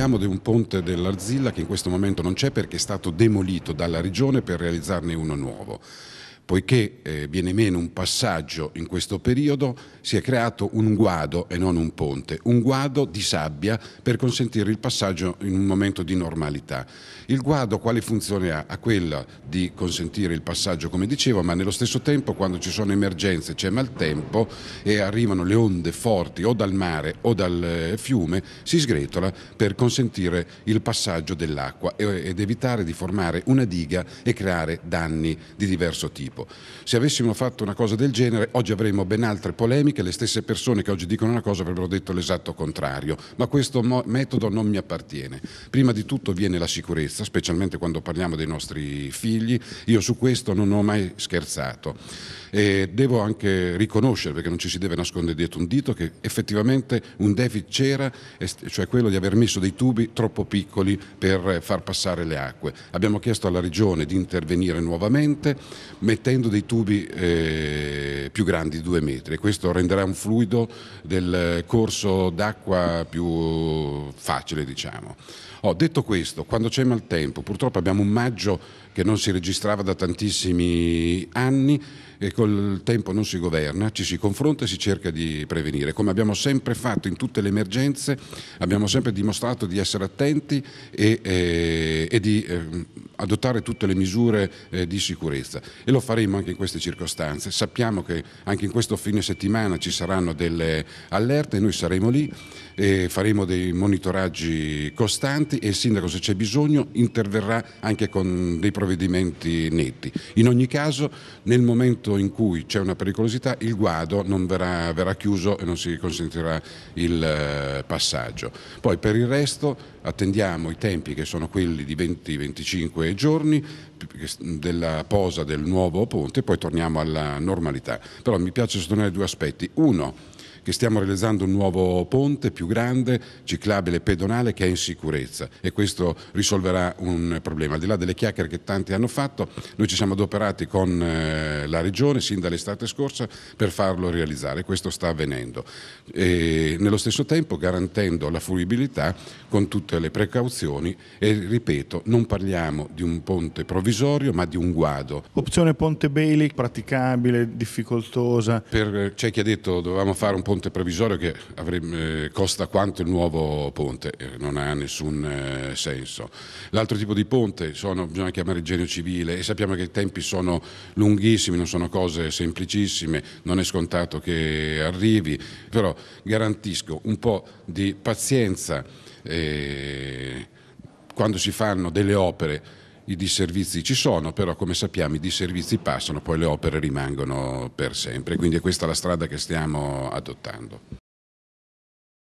Parliamo di un ponte dell'Arzilla che in questo momento non c'è perché è stato demolito dalla regione per realizzarne uno nuovo poiché eh, viene meno un passaggio in questo periodo, si è creato un guado e non un ponte, un guado di sabbia per consentire il passaggio in un momento di normalità. Il guado quale funzione ha? Ha quella di consentire il passaggio, come dicevo, ma nello stesso tempo quando ci sono emergenze, c'è maltempo e arrivano le onde forti o dal mare o dal eh, fiume, si sgretola per consentire il passaggio dell'acqua ed evitare di formare una diga e creare danni di diverso tipo tempo. Se avessimo fatto una cosa del genere oggi avremmo ben altre polemiche, le stesse persone che oggi dicono una cosa avrebbero detto l'esatto contrario, ma questo metodo non mi appartiene. Prima di tutto viene la sicurezza, specialmente quando parliamo dei nostri figli, io su questo non ho mai scherzato. E devo anche riconoscere, perché non ci si deve nascondere dietro un dito, che effettivamente un deficit c'era, cioè quello di aver messo dei tubi troppo piccoli per far passare le acque. Abbiamo chiesto alla Regione di intervenire nuovamente mettendo dei tubi eh, più grandi di due metri. Questo renderà un fluido del corso d'acqua più facile, diciamo. Oh, detto questo, quando c'è maltempo, purtroppo abbiamo un maggio che non si registrava da tantissimi anni, e col tempo non si governa, ci si confronta e si cerca di prevenire, come abbiamo sempre fatto in tutte le emergenze, abbiamo sempre dimostrato di essere attenti e, eh, e di eh, adottare tutte le misure eh, di sicurezza e lo faremo anche in queste circostanze. Sappiamo che anche in questo fine settimana ci saranno delle allerte, noi saremo lì, e faremo dei monitoraggi costanti e il sindaco se c'è bisogno interverrà anche con dei provvedimenti netti. In ogni caso nel momento momento in cui c'è una pericolosità il guado non verrà, verrà chiuso e non si consentirà il eh, passaggio. Poi per il resto attendiamo i tempi che sono quelli di 20-25 giorni della posa del nuovo ponte e poi torniamo alla normalità. Però mi piace sottolineare due aspetti. Uno, che stiamo realizzando un nuovo ponte più grande, ciclabile e pedonale che è in sicurezza e questo risolverà un problema. Al di là delle chiacchiere che tanti hanno fatto, noi ci siamo adoperati con eh, la Regione sin dall'estate scorsa per farlo realizzare, questo sta avvenendo. E nello stesso tempo garantendo la fruibilità con tutte le precauzioni e ripeto, non parliamo di un ponte provvisorio ma di un guado. Opzione Ponte Bailey praticabile, difficoltosa? Per, c'è chi ha detto dovevamo fare un po' ponte provvisorio che avrebbe, eh, costa quanto il nuovo ponte, eh, non ha nessun eh, senso. L'altro tipo di ponte sono, bisogna chiamare genio civile e sappiamo che i tempi sono lunghissimi, non sono cose semplicissime, non è scontato che arrivi, però garantisco un po' di pazienza eh, quando si fanno delle opere i disservizi ci sono, però come sappiamo i disservizi passano, poi le opere rimangono per sempre, quindi questa è la strada che stiamo adottando.